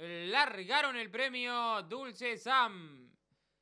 Largaron el premio Dulce Sam.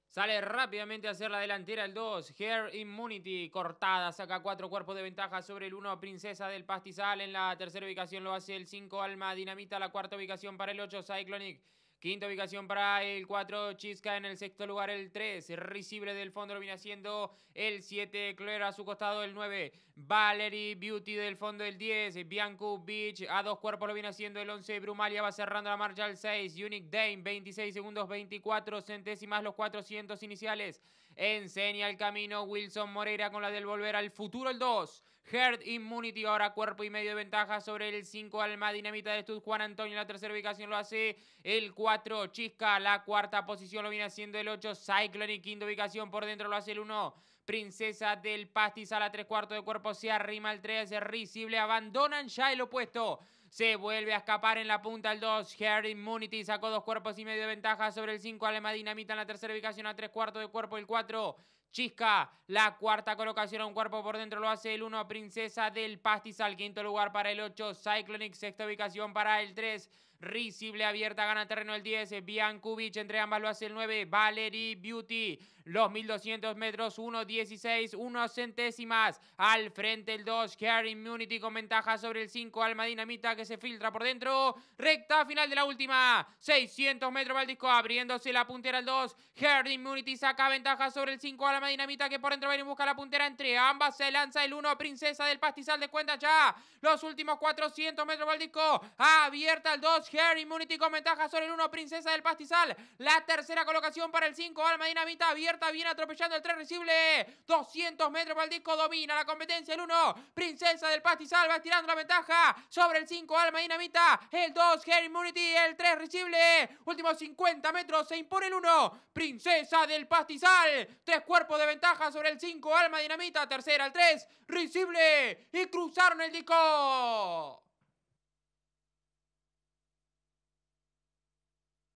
Sale rápidamente a hacer la delantera el 2. Hair Immunity cortada. Saca cuatro cuerpos de ventaja sobre el 1. Princesa del Pastizal en la tercera ubicación. Lo hace el 5. Alma Dinamita. La cuarta ubicación para el 8. Cyclonic. Quinta ubicación para el 4, Chisca en el sexto lugar el 3, Risible del fondo lo viene haciendo el 7, Clover a su costado el 9, Valerie Beauty del fondo el 10, Bianco Beach a dos cuerpos lo viene haciendo el 11, Brumalia va cerrando la marcha al 6, Unique Dame 26 segundos 24 centésimas los 400 iniciales, enseña el camino Wilson Moreira con la del volver al futuro el 2, Herd Immunity ahora cuerpo y medio de ventaja sobre el 5 Alma Dinamita de Stud. Juan Antonio en la tercera ubicación lo hace el 4 Chisca. La cuarta posición lo viene haciendo el 8 Cyclone. Y Quinta ubicación por dentro lo hace el 1 Princesa del Pastis a la 3 cuartos de cuerpo. Se arrima el 3 Risible. Abandonan ya el opuesto. Se vuelve a escapar en la punta el 2. Herd Immunity sacó dos cuerpos y medio de ventaja sobre el 5. Alma Dinamita en la tercera ubicación a tres cuartos de cuerpo. El 4. Chisca, la cuarta colocación a un cuerpo por dentro lo hace el 1, Princesa del Pastizal, quinto lugar para el 8, Cyclonic, sexta ubicación para el 3, Risible abierta, gana terreno el 10. Eh, Biancubic entre ambas lo hace el 9. Valerie Beauty. Los 1200 metros, 1.16, 1 centésimas. Al frente el 2. Care Immunity con ventaja sobre el 5. Alma Dinamita que se filtra por dentro. Recta final de la última. 600 metros Baldisco. Abriéndose la puntera el 2. Care Immunity saca ventaja sobre el 5. Alma Dinamita que por dentro viene y busca la puntera. Entre ambas se lanza el 1. Princesa del Pastizal de cuenta ya. Los últimos 400 metros Baldisco. el Abierta el 2. Hair Immunity con ventaja sobre el 1, Princesa del Pastizal. La tercera colocación para el 5, Alma Dinamita abierta, viene atropellando el 3 recible. 200 metros para el disco, domina la competencia el 1, Princesa del Pastizal va estirando la ventaja sobre el 5, Alma Dinamita. El 2, Hair Immunity, el 3 recible. Últimos 50 metros, se impone el 1, Princesa del Pastizal. Tres cuerpos de ventaja sobre el 5, Alma Dinamita. Tercera, el 3, recible. Y cruzaron el disco.